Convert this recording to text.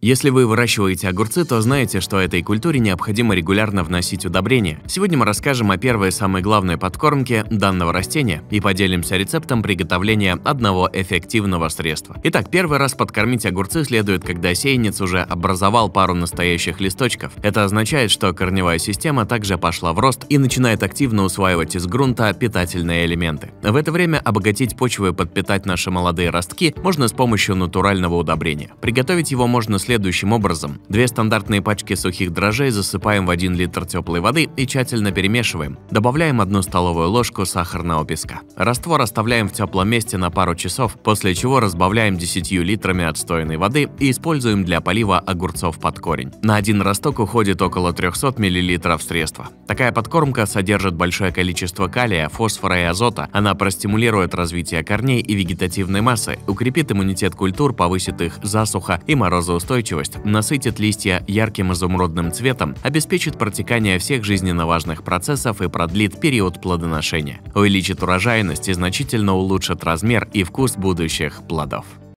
Если вы выращиваете огурцы, то знаете, что этой культуре необходимо регулярно вносить удобрения. Сегодня мы расскажем о первой самой главной подкормке данного растения и поделимся рецептом приготовления одного эффективного средства. Итак, первый раз подкормить огурцы следует, когда сеянец уже образовал пару настоящих листочков. Это означает, что корневая система также пошла в рост и начинает активно усваивать из грунта питательные элементы. В это время обогатить почву и подпитать наши молодые ростки можно с помощью натурального удобрения. Приготовить его можно с следующим образом. Две стандартные пачки сухих дрожжей засыпаем в 1 литр теплой воды и тщательно перемешиваем. Добавляем 1 столовую ложку сахарного песка. Раствор оставляем в теплом месте на пару часов, после чего разбавляем 10 литрами отстойной воды и используем для полива огурцов под корень. На один росток уходит около 300 мл средства. Такая подкормка содержит большое количество калия, фосфора и азота. Она простимулирует развитие корней и вегетативной массы, укрепит иммунитет культур, повысит их засуха и морозоустойчивость устойчивость, насытит листья ярким изумрудным цветом, обеспечит протекание всех жизненно важных процессов и продлит период плодоношения, увеличит урожайность и значительно улучшит размер и вкус будущих плодов.